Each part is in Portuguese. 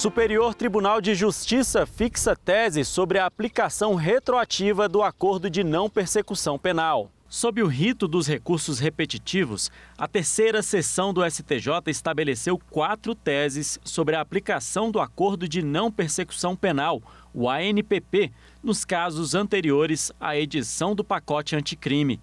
Superior Tribunal de Justiça fixa tese sobre a aplicação retroativa do acordo de não persecução penal. Sob o rito dos recursos repetitivos, a terceira sessão do STJ estabeleceu quatro teses sobre a aplicação do Acordo de Não Persecução Penal, o ANPP, nos casos anteriores à edição do pacote anticrime.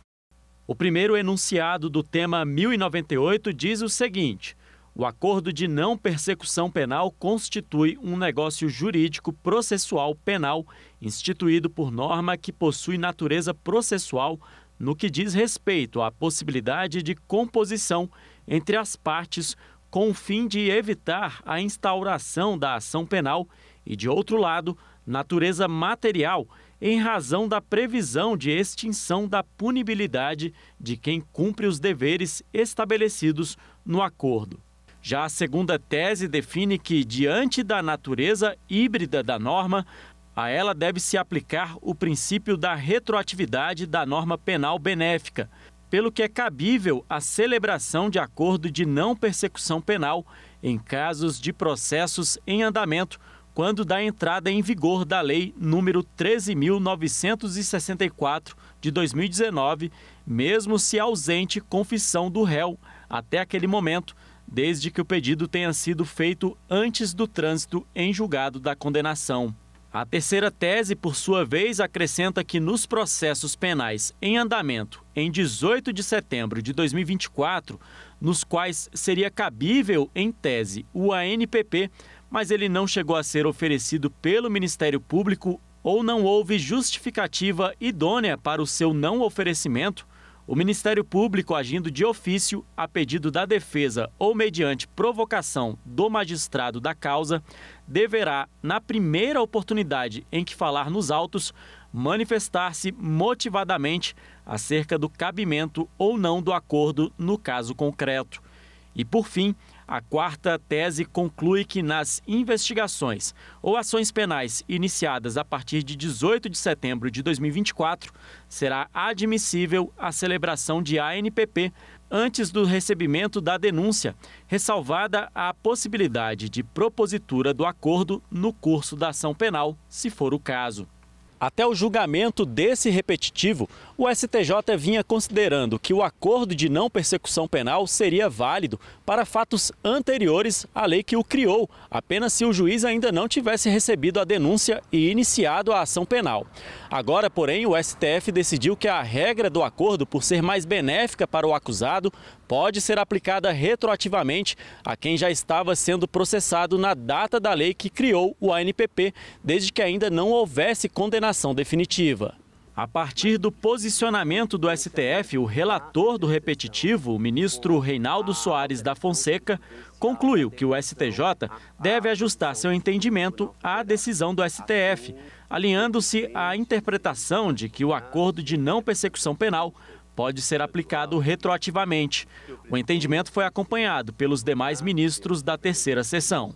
O primeiro enunciado do tema 1098 diz o seguinte: o acordo de não persecução penal constitui um negócio jurídico processual penal instituído por norma que possui natureza processual no que diz respeito à possibilidade de composição entre as partes com o fim de evitar a instauração da ação penal e, de outro lado, natureza material em razão da previsão de extinção da punibilidade de quem cumpre os deveres estabelecidos no acordo. Já a segunda tese define que, diante da natureza híbrida da norma, a ela deve se aplicar o princípio da retroatividade da norma penal benéfica, pelo que é cabível a celebração de acordo de não persecução penal em casos de processos em andamento quando da entrada em vigor da Lei número 13.964 de 2019, mesmo se ausente confissão do réu até aquele momento desde que o pedido tenha sido feito antes do trânsito em julgado da condenação. A terceira tese, por sua vez, acrescenta que nos processos penais em andamento em 18 de setembro de 2024, nos quais seria cabível, em tese, o ANPP, mas ele não chegou a ser oferecido pelo Ministério Público ou não houve justificativa idônea para o seu não oferecimento, o Ministério Público agindo de ofício a pedido da defesa ou mediante provocação do magistrado da causa, deverá, na primeira oportunidade em que falar nos autos, manifestar-se motivadamente acerca do cabimento ou não do acordo no caso concreto. E, por fim, a quarta tese conclui que nas investigações ou ações penais iniciadas a partir de 18 de setembro de 2024, será admissível a celebração de ANPP antes do recebimento da denúncia, ressalvada a possibilidade de propositura do acordo no curso da ação penal, se for o caso. Até o julgamento desse repetitivo, o STJ vinha considerando que o acordo de não persecução penal seria válido para fatos anteriores à lei que o criou, apenas se o juiz ainda não tivesse recebido a denúncia e iniciado a ação penal. Agora, porém, o STF decidiu que a regra do acordo, por ser mais benéfica para o acusado, pode ser aplicada retroativamente a quem já estava sendo processado na data da lei que criou o ANPP, desde que ainda não houvesse condenação definitiva. A partir do posicionamento do STF, o relator do repetitivo, o ministro Reinaldo Soares da Fonseca, concluiu que o STJ deve ajustar seu entendimento à decisão do STF, alinhando-se à interpretação de que o acordo de não persecução penal pode ser aplicado retroativamente. O entendimento foi acompanhado pelos demais ministros da terceira sessão.